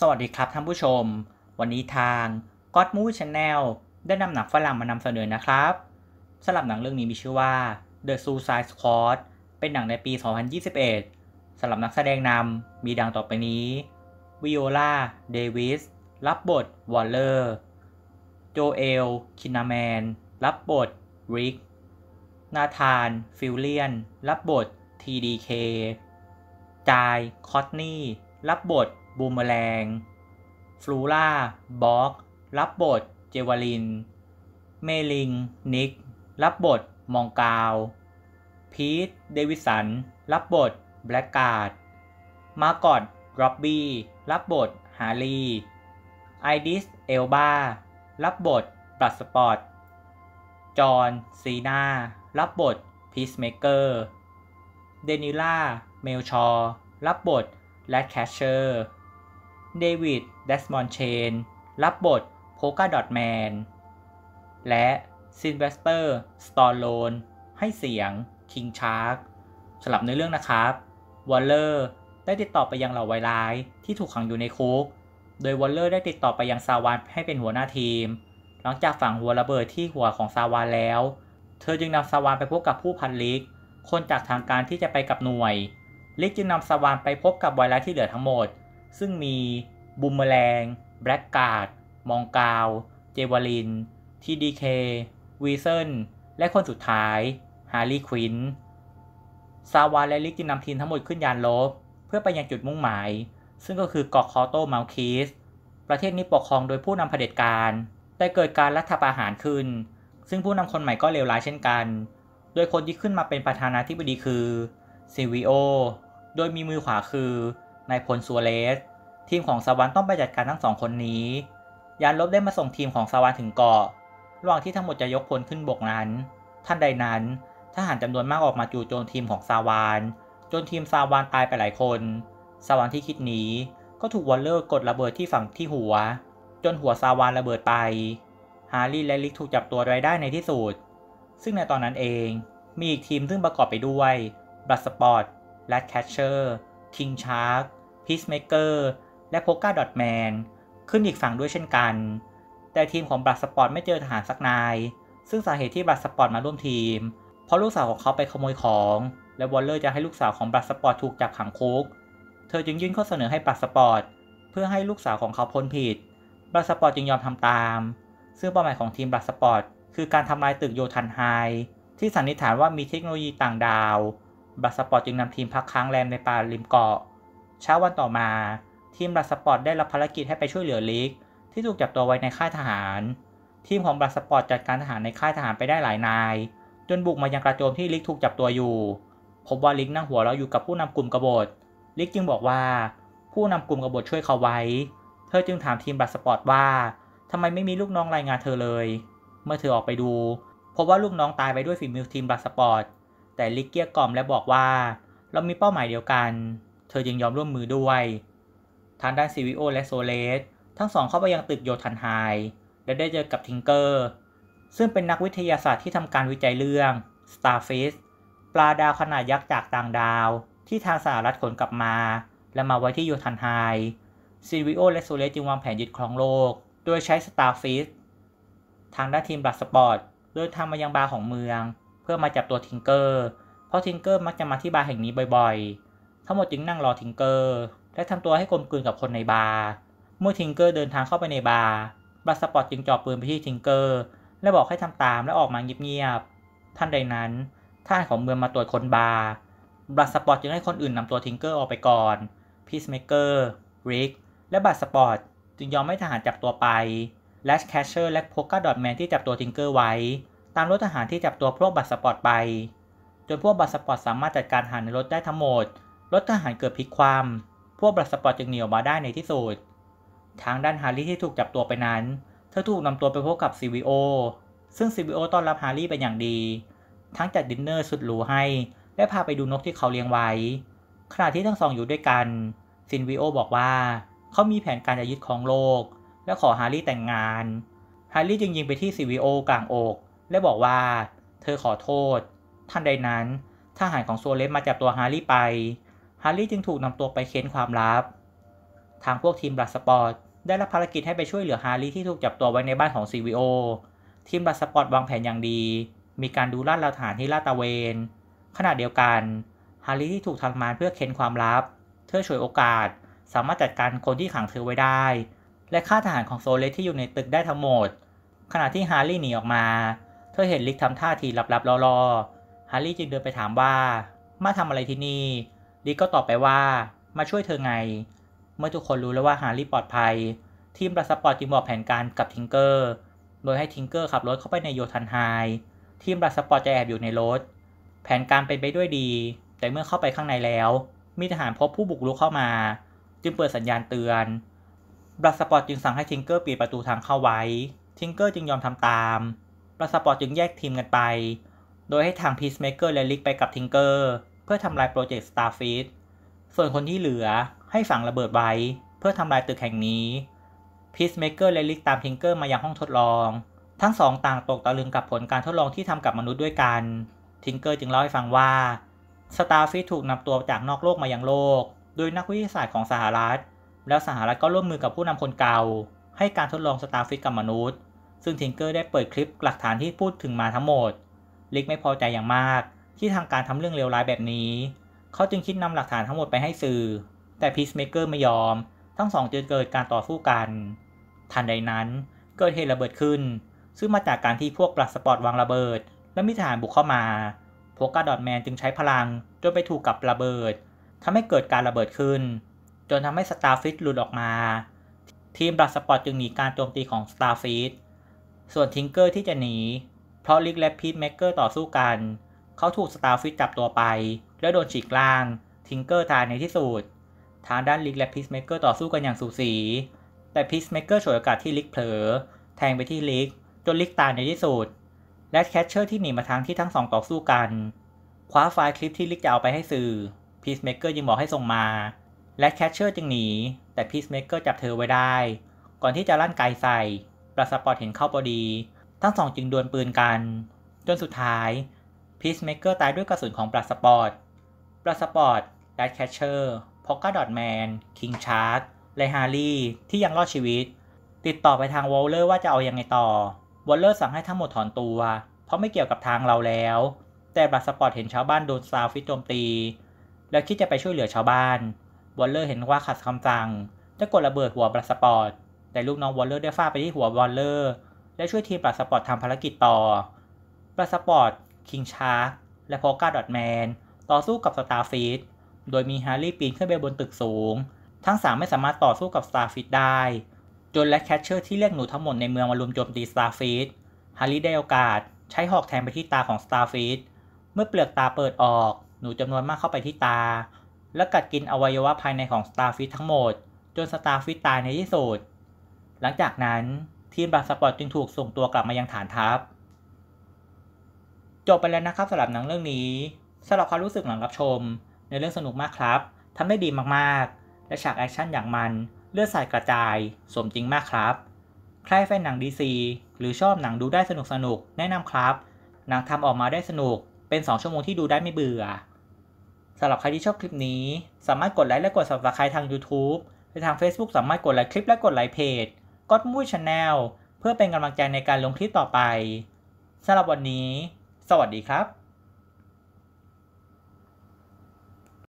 สวัสดีครับท่านผู้ชม วันนี้ทาง God m o v e Channel ได้นำหนังฝรั่งมานำเสนอนะครับสำหรับหนังเรื่องนี้มีชื่อว่า The Suicide Squad เป็นหนังในปี 2021สำหรับนักแสดงนำมีดังต่อไปนี้ วิโอลาเดวิส รับบท วอลเลอร์ โจเอล คินาแมน รับบทริกนาธาน ฟิลเลียน รับบท TDK จาย คอตนี่ รับบทบูมแมลงฟลูร่าบ็อก รับบทเจวาลิน เมลิง นิกรับบท มองกาวพีท เดวิสัน รับบทแบล็กการ์ดมาร์กอตร็อบบี้ รับบท ฮารีไอดิส เอลบา รับบทปรัสปอร์ตจอห์นซีนารับบท พีซเมเกอร์ เดนิล่า เมลชอ รับบท และแคชเชอร์เดวิดเดสมอนเชนรับบทโพกาดอทแมนและซินเวสเตอร์สตอลโลนให้เสียงคิงชาร์กสลับเนื้อเรื่องนะครับวอลเลอร์ได้ติดต่อไปยังเหล่าไวร้ายที่ถูกขังอยู่ในคุกโดยวอลเลอร์ได้ติดต่อไปยังซาวานให้เป็นหัวหน้าทีม หลังจากฝังหัวระเบิดที่หัวของซาวานแล้ว เธอจึงนำซาวานไปพบกับผู้พันลิก คนจากทางการที่จะไปกับหน่วยลิกจึงนำซาวานไปพบกับไวรายที่เหลือทั้งหมดซึ่งมีบูมเมลงแบล็กการ์ดมองกาว เจวาลินทีดีเควีเซนและคนสุดท้ายฮาร์ลีควินซาวาและลิกจึงนำทีมทั้งหมดขึ้นยานลบ เพื่อไปยังจุดมุ่งหมาย ซึ่งก็คือเกาะคอโตมาลคีสประเทศนี้ปกครองโดยผู้นำเผด็จการ แต่เกิดการรัฐประหารขึ้น ซึ่งผู้นำคนใหม่ก็เลวร้ายเช่นกัน โดยคนที่ขึ้นมาเป็นประธานาธิบดีคือซีวีโอโดยมีมือขวาคือนายพลซัวเลส ทีมของซาวันต้องไปจัดการทั้งสองคนนี้ยานลบได้มาส่งทีมของซาวันถึงเกาะระหว่างที่ทั้งหมดจะยกพลขึ้นบกนั้นท่านใดนั้นทหารจำนวนมากออกมาจู่โจมทีมของซาวนจนทีมซาวนตายไปหลายคนซาวนที่คิดหนีก็ถูกวอลเลอร์กดระเบิดที่ฝั่งที่หัว จนหัวซาวนระเบิดไปฮาร์รี่และลิกถูกจับตัวไว้ได้ในที่สุดซึ่งในตอนนั้นเองมีอีกทีมซึ่งประกอบไปด้วยบลัสปอร์ตและแคชเชอร์คิงชาร์ก Peacemaker และ p o ก k a d o t Man ขึ้นอีกฝั่งด้วยเช่นกัน แต่ทีมของบลัตสปอร์ตไม่เจอทหารสักนาย ซึ่งสาเหตุที่บลัตสปอร์ตมาร่วมทีม เพราะลูกสาวของเขาไปขโมยของ และวอลเลอร์จะให้ลูกสาวของบลัตสปอร์ตถูกจับขังคุก เธอจึงยื่นข้อเสนอให้บลัตสปอร์ตเพื่อให้ลูกสาวของเขาพ้นผิดบลัตสปอร์ตจึงยอมทำตามซึ่งเป้าหมายของทีมบลัตสปอร์ตคือการทำลายตึกโยธันไฮที่สันนิษฐานว่ามีเทคโนโลยีต่างดาวบลัตสปอร์ตจึงนำทีมพักค้างแรมในป่าริมเกาะเช้าวันต่อมา ทีมบลัสปอร์ตได้รับภารกิจให้ไปช่วยเหลือลิก ที่ถูกจับตัวไว้ในค่ายทหาร ทีมของบลัสปอร์ตจัดการทหารในค่ายทหารไปได้หลายนาย จนบุกมายังกระโจมที่ลิกถูกจับตัวอยู่ พบว่าลิกนั่งหัวเราอยู่กับผู้นำกลุ่มกบฏ ลิกจึงบอกว่า ผู้นำกลุ่มกบฏช่วยเขาไว้ เธอจึงถามทีมบลัสปอร์ตว่าทำไมไม่มีลูกน้องรายงานเธอเลย เมื่อเธอออกไปดูพบว่าลูกน้องตายไปด้วยฝีมือทีมบลัสปอร์ตแต่ลิกเกียกล่อมและบอกว่า เรามีเป้าหมายเดียวกันธอจึงยอมร่วมมือด้วย ทางด้านซีวิโอและโซเลสทั้งสองเข้าไปยังตึกโยธันไฮและได้เจอกับทิงเกอร์ซึ่งเป็นนักวิทยาศาสตร์ที่ทำการวิจัยเรื่อง Starfish ปลาดาวขนาดยักษ์จากต่างดาว ที่ทางสหรัฐขนกลับมา และมาไว้ที่โยธันไฮซีวิโอ และโซเลสจึงวางแผนยึดครองโลก โดยใช้ Starfish ทางด้านทีมบลัสปอร์ตเดินทางมายังบาร์ของเมือง เพื่อมาจับตัวทิงเกอร์เพราะทิงเกอร์มักจะมาที่บาร์แห่งนี้บ่อยๆทั้งหมดจึงนั่งรอทิงเกอร์และทำตัวให้กลมกลืนกับคนในบาร์ เมื่อทิงเกอร์เดินทางเข้าไปในบาร์ บัสสปอตจึงจ่อปืนไปที่ทิงเกอร์และบอกให้ทำตามและออกมาเงียบๆท่านใดนั้นท่านของเมืองมาตรวจคนบาร์ บัสสปอตจึงให้คนอื่นนำตัวทิงเกอร์ออกไปก่อน พีซเมเกอร์ริกและบัสสปอตจึงยอมให้ทหารจับตัวไปและแคชเชอร์และโพกาดอทแมนที่จับตัวทิงเกอร์ไว้ตามรถทหารที่จับตัวพวกบัสสปอตไปจนพวกบัสสปอตสามารถจัดการหารในรถได้ทั้งหมดรถทหารเกิดพลิกความ พวกบรัสปอร์ตจึงหนีออกมาได้ในที่สุด ทางด้านฮาร์รี่ที่ถูกจับตัวไปนั้นเธอถูกนำตัวไปพบกับซีวีโอ ซึ่งซีวีโอต้อนรับฮาร์รี่เป็นอย่างดี ทั้งจัดดินเนอร์สุดหรูให้ และพาไปดูนกที่เขาเลี้ยงไว้ ขณะที่ทั้งสองอยู่ด้วยกัน ซินวีโอบอกว่า เขามีแผนการจะยึดของโลก และขอฮาร์รี่แต่งงาน ฮาร์รี่จึงยิงไปที่ซีวีโอกลางอก และบอกว่า เธอขอโทษ ท่านใดนั้นทหารของโซเลสมาจับตัวฮาร์รี่ไปฮาร์ลี่จึงถูกนำตัวไปเค้นความลับ ทางพวกทีมบลัสปอร์ตได้รับภารกิจให้ไปช่วยเหลือฮาร์ลี่ที่ถูกจับตัวไว้ในบ้านของซีวีโอ ทีมบลัสปอร์ตวางแผนอย่างดี มีการดูลาดเราฐานที่ลาดตะเวน ขณะเดียวกัน ฮาร์ลี่ที่ถูกทรมานเพื่อเค้นความลับ เธอฉวยโอกาส สามารถจัดการคนที่ขังเธอไว้ได้ และฆ่าทหารของโซเลสที่อยู่ในตึกได้ทั้งหมด ขณะที่ฮาร์ลี่หนีออกมา เธอเห็นลิกทำท่าทีลับๆรอๆ ฮาร์ลี่จึงเดินไปถามว่า มาทำอะไรที่นี่ดิกก็ตอบไปว่ามาช่วยเธอไง เมื่อทุกคนรู้แล้วว่าฮาร์รี่ปลอดภัย ทีมประสปอร์ตจึงบอกแผนการกับทิงเกอร์ โดยให้ทิงเกอร์ขับรถเข้าไปในโยธันไฮ ทีมประสปอร์ตจะแอบอยู่ในรถ แผนการเป็นไปด้วยดี แต่เมื่อเข้าไปข้างในแล้ว มีทหารพบผู้บุกรุกเข้ามา จึงเปิดสัญญาณเตือนประสปอร์ตจึงสั่งให้ทิงเกอร์ปิดประตูทางเข้าไว้ทิงเกอร์จึงยอมทำตามประสปอร์ตจึงแยกทีมกันไป โดยให้ทางพีซเมเกอร์และลิกไปกับทิงเกอร์เพื่อทำลายโปรเจกต์ Starfleet ส่วนคนที่เหลือให้ฝังระเบิดไว้เพื่อทำลายตึกแห่งนี้ พีซเมเกอร์และลิกตามทิงเกอร์มายังห้องทดลอง ทั้งสองต่างตกตะลึงกับผลการทดลองที่ทำกับมนุษย์ด้วยกันทิงเกอร์จึงเล่าให้ฟังว่า สตาร์ฟิชถูกนำตัวจากนอกโลกมายังโลก โดยนักวิทยาศาสตร์ของสหรัฐ แล้วสหรัฐก็ร่วมมือกับผู้นำคนเก่า ให้การทดลองสตาร์ฟิชกับมนุษย์ ซึ่งทิงเกอร์ได้เปิดคลิปหลักฐานที่พูดถึงมาทั้งหมด ลิกไม่พอใจอย่างมากที่ทางการทำเรื่องเลวร้ายแบบนี้ เขาจึงคิดนำหลักฐานทั้งหมดไปให้สื่อ แต่พีซเมเกอร์ไม่ยอม ทั้งสองจึงเกิดการต่อสู้กัน ทันใดนั้นเกิดเหตุระเบิดขึ้น ซึ่งมาจากการที่พวกปลัสปอร์ตวางระเบิด และมีทหารบุกเข้ามา พวกกาดอดแมนจึงใช้พลัง จนไปถูกกับระเบิด ทำให้เกิดการระเบิดขึ้น จนทำให้สตาร์ฟิตหลุดออกมา ทีมปลัสปอร์ตจึงหนีการโจมตีของสตาร์ฟิตส่วนทิงเกอร์ที่จะหนีเพราะลิกและพีทเมกเกอร์ต่อสู้กันเขาถูกสตาร์ฟิชจับตัวไป และโดนฉีกล่างทิงเกอร์ตายในที่สุด ทางด้านลิกและพิสเมเกอร์ต่อสู้กันอย่างสูสี แต่พิสเมเกอร์ฉวยโอกาสที่ลิกเผลอแทงไปที่ลิก จนลิกตายในที่สุด และแคชเชอร์ที่หนีมาทางที่ทั้งสองต่อสู้กัน คว้าไฟล์คลิปที่ลิกจะเอาไปให้สื่อพีซเมเกอร์ยังบอกให้ส่งมา และแคชเชอร์จึงหนีแต่พีซเมเกอร์จับเธอไว้ได้ก่อนที่จะลั่นไกใส่ ประสปอร์ตเห็นเข้าพอดี ทั้งสองจึงดวลปืนกัน จนสุดท้ายพีซเมเกอร์ตายด้วยกระสุนของปลาสปอร์ตปลาสปอร์ตแรดแคชเชอร์พ็อกกาดอทแมน คิงชาร์กไลฮารีที่ยังรอดชีวิต ติดต่อไปทางวอลเลอร์ว่าจะเอาอยัางไงต่อ วอลเลอร์สั่งให้ทั้งหมดถอนตัว เพราะไม่เกี่ยวกับทางเราแล้ว แต่ปลาสปอร์ตเห็นชาวบ้านโดนซาวฟิตโจมตี แล้วคิดจะไปช่วยเหลือชาวบ้าน วอลเลอร์เห็นว่าขัดคำสั่ง จะกดระเบิดหัวปลาสปอร์ตแต่ลูกน้องวอลเลอร์ได้ฟาดไปที่หัววอลเลอร์ และช่วยทีมปลาสปอร์ตทำภารกิจต่อปลาสปอร์ตคิงชาร์กและพอกาดอดแมนต่อสู้กับสตาร์ฟิตโดยมีฮาร์รี่ปีนขึ้นไปบนตึกสูง ทั้ง 3 ไม่สามารถต่อสู้กับสตาร์ฟิตได้จนและแคชเชอร์ที่เรียกหนูทั้งหมดในเมืองมารุมโจมตีสตาร์ฟิตฮาร์รี่ได้โอกาสใช้หอกแทงไปที่ตาของสตาร์ฟิตเมื่อเปลือกตาเปิดออก หนูจำนวนมากเข้าไปที่ตา และกัดกินอวัยวะภายในของสตาร์ฟิตทั้งหมด จนสตาร์ฟิตตายในที่สุดหลังจากนั้นทีมบาสปอร์ตจึงถูกส่งตัวกลับมายังฐานทัพจบไปแล้วนะครับสำหรับหนังเรื่องนี้สำหรับความรู้สึกหลังรับชม ในเรื่องสนุกมากครับทำได้ดีมากๆ และฉากแอคชั่นอย่างมัน เลือดสาดกระจาย สมจริงมากครับ ใครแฟนหนังดีซีหรือชอบหนังดูได้สนุกสนุกแนะนำครับ หนังทำออกมาได้สนุก เป็น 2 ชั่วโมงที่ดูได้ไม่เบื่อสำหรับใครที่ชอบคลิปนี้ สามารถกดไลค์และกด subscribe ทาง YouTube และทาง Facebook สามารถกดไลค์คลิปและกดไลค์เพจก็มุ้ยชาแนลเพื่อเป็นกำลังใจในการลงคลิปต่อไปสำหรับวันนี้สวัสดีครับ